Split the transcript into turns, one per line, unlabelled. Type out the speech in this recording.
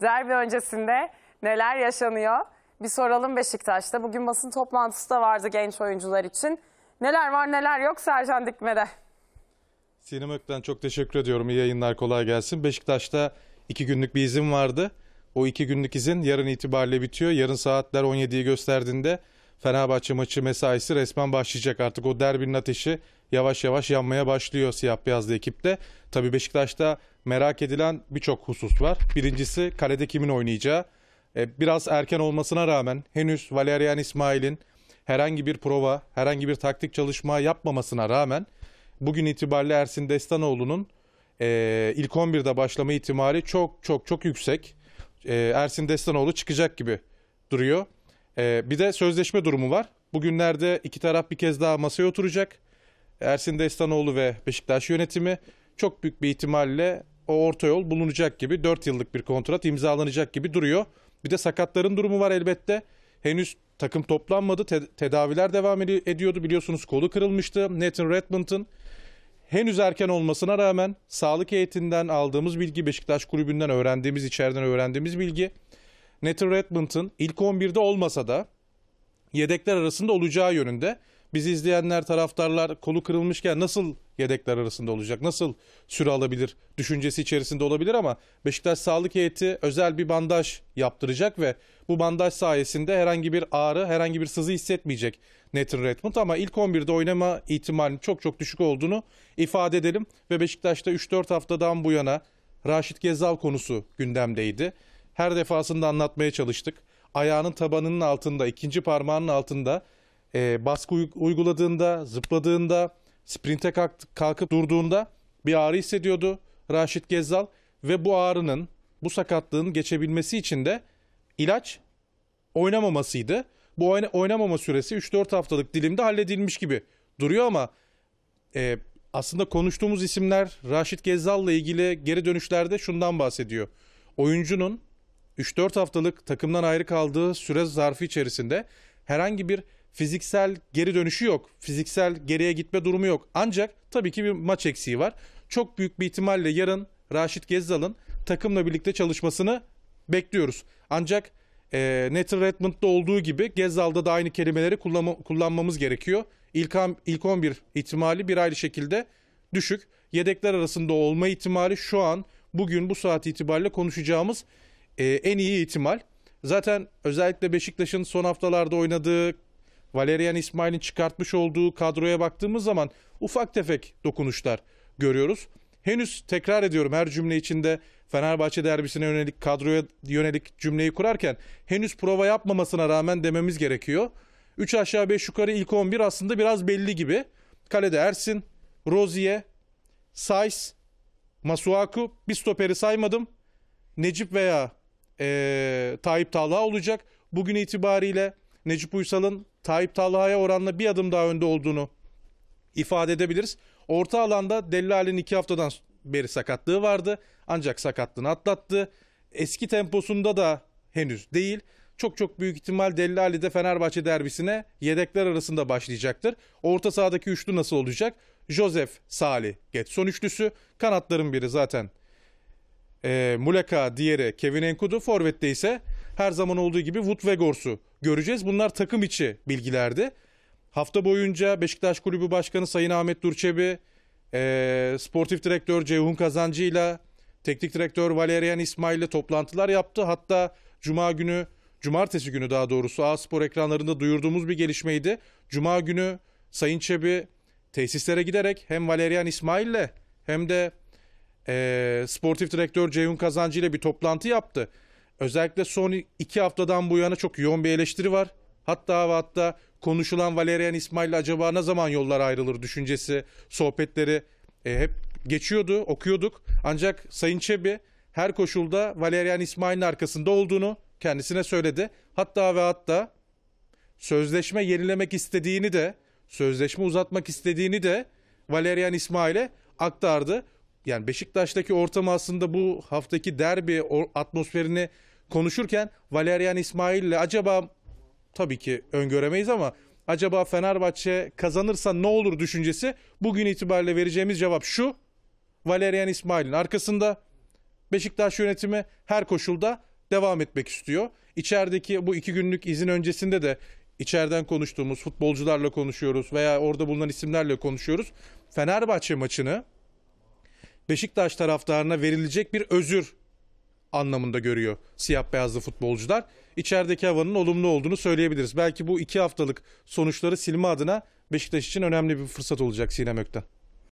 Derbi öncesinde neler yaşanıyor? Bir soralım Beşiktaş'ta. Bugün basın toplantısı da vardı genç oyuncular için. Neler var neler yok Sercan Dikme'de. Sinem Ökten çok teşekkür ediyorum. İyi yayınlar kolay gelsin. Beşiktaş'ta iki günlük bir izin vardı. O iki günlük izin yarın itibariyle bitiyor. Yarın saatler 17'yi gösterdiğinde Fenerbahçe maçı mesaisi resmen başlayacak artık. O derbinin ateşi yavaş yavaş yanmaya başlıyor siyah beyazlı ekipte. Tabii Beşiktaş'ta merak edilen birçok husus var. Birincisi kalede kimin oynayacağı. E, biraz erken olmasına rağmen henüz Valerian İsmail'in herhangi bir prova, herhangi bir taktik çalışma yapmamasına rağmen bugün itibariyle Ersin Destanoğlu'nun e, ilk 11'de başlama ihtimali çok çok çok yüksek. E, Ersin Destanoğlu çıkacak gibi duruyor. bir de sözleşme durumu var. Bugünlerde iki taraf bir kez daha masaya oturacak. Ersin Destanoğlu ve Beşiktaş yönetimi çok büyük bir ihtimalle o orta yol bulunacak gibi 4 yıllık bir kontrat imzalanacak gibi duruyor. Bir de sakatların durumu var elbette. Henüz takım toplanmadı. Te- tedaviler devam ed- ediyordu biliyorsunuz. Kolu kırılmıştı Nathan Redmond'ın. Henüz erken olmasına rağmen sağlık heyetinden aldığımız bilgi, Beşiktaş kulübünden öğrendiğimiz, içeriden öğrendiğimiz bilgi Nathan Redmond'ın ilk 11'de olmasa da yedekler arasında olacağı yönünde. Bizi izleyenler, taraftarlar kolu kırılmışken nasıl yedekler arasında olacak? Nasıl süre alabilir? Düşüncesi içerisinde olabilir ama Beşiktaş Sağlık Heyeti özel bir bandaj yaptıracak ve bu bandaj sayesinde herhangi bir ağrı, herhangi bir sızı hissetmeyecek Nathan Redmond ama ilk 11'de oynama ihtimalinin çok çok düşük olduğunu ifade edelim ve Beşiktaş'ta 3-4 haftadan bu yana Raşit Gezal konusu gündemdeydi. Her defasında anlatmaya çalıştık. Ayağının tabanının altında, ikinci parmağının altında e, baskı uyguladığında, zıpladığında, sprinte kalkıp, kalkıp durduğunda bir ağrı hissediyordu Raşit Gezzal ve bu ağrının, bu sakatlığın geçebilmesi için de ilaç oynamamasıydı. Bu oynamama süresi 3-4 haftalık dilimde halledilmiş gibi duruyor ama e, aslında konuştuğumuz isimler Raşit Gezzal'la ilgili geri dönüşlerde şundan bahsediyor. Oyuncunun 3-4 haftalık takımdan ayrı kaldığı süre zarfı içerisinde herhangi bir Fiziksel geri dönüşü yok. Fiziksel geriye gitme durumu yok. Ancak tabii ki bir maç eksiği var. Çok büyük bir ihtimalle yarın Raşit Gezzal'ın takımla birlikte çalışmasını bekliyoruz. Ancak e, Nathan Redmond'da olduğu gibi Gezzal'da da aynı kelimeleri kullanma, kullanmamız gerekiyor. İlk, ilk 11 ihtimali bir ayrı şekilde düşük. Yedekler arasında olma ihtimali şu an bugün bu saat itibariyle konuşacağımız e, en iyi ihtimal. Zaten özellikle Beşiktaş'ın son haftalarda oynadığı Valerian İsmail'in çıkartmış olduğu kadroya baktığımız zaman ufak tefek dokunuşlar görüyoruz. Henüz tekrar ediyorum her cümle içinde Fenerbahçe derbisine yönelik kadroya yönelik cümleyi kurarken henüz prova yapmamasına rağmen dememiz gerekiyor. 3 aşağı 5 yukarı ilk 11 aslında biraz belli gibi. Kalede Ersin, Rozier, Sais, Masuaku, bir stoperi saymadım. Necip veya e, Tayyip Talha olacak. Bugün itibariyle Necip Uysal'ın Tayyip Talha'ya oranla bir adım daha önde olduğunu ifade edebiliriz. Orta alanda Dellal'in iki haftadan beri sakatlığı vardı. Ancak sakatlığını atlattı. Eski temposunda da henüz değil. Çok çok büyük ihtimal Dellali de Fenerbahçe derbisine yedekler arasında başlayacaktır. Orta sahadaki üçlü nasıl olacak? Josef, Salih, Getson üçlüsü. Kanatların biri zaten e, Muleka, diğeri Kevin Enkudu. Forvet'te ise her zaman olduğu gibi Wood Gorsu göreceğiz. Bunlar takım içi bilgilerdi. Hafta boyunca Beşiktaş Kulübü Başkanı Sayın Ahmet Durçebi, e, Sportif Direktör Ceyhun Kazancı ile Teknik Direktör Valerian İsmail ile toplantılar yaptı. Hatta Cuma günü, Cumartesi günü daha doğrusu A Spor ekranlarında duyurduğumuz bir gelişmeydi. Cuma günü Sayın Çebi tesislere giderek hem Valerian İsmail ile hem de e, Sportif Direktör Ceyhun Kazancı ile bir toplantı yaptı. Özellikle son iki haftadan bu yana çok yoğun bir eleştiri var. Hatta ve hatta konuşulan Valerian İsmail acaba ne zaman yollar ayrılır düşüncesi, sohbetleri e, hep geçiyordu, okuyorduk. Ancak Sayın Çebi her koşulda Valerian İsmail'in arkasında olduğunu kendisine söyledi. Hatta ve hatta sözleşme yenilemek istediğini de, sözleşme uzatmak istediğini de Valerian İsmail'e aktardı. Yani Beşiktaş'taki ortam aslında bu haftaki derbi atmosferini konuşurken Valerian İsmail'le acaba tabii ki öngöremeyiz ama acaba Fenerbahçe kazanırsa ne olur düşüncesi bugün itibariyle vereceğimiz cevap şu. Valerian İsmail'in arkasında Beşiktaş yönetimi her koşulda devam etmek istiyor. İçerideki bu iki günlük izin öncesinde de içeriden konuştuğumuz futbolcularla konuşuyoruz veya orada bulunan isimlerle konuşuyoruz. Fenerbahçe maçını Beşiktaş taraftarına verilecek bir özür anlamında görüyor siyah beyazlı futbolcular. İçerideki havanın olumlu olduğunu söyleyebiliriz. Belki bu iki haftalık sonuçları silme adına Beşiktaş için önemli bir fırsat olacak Sinem Ökten.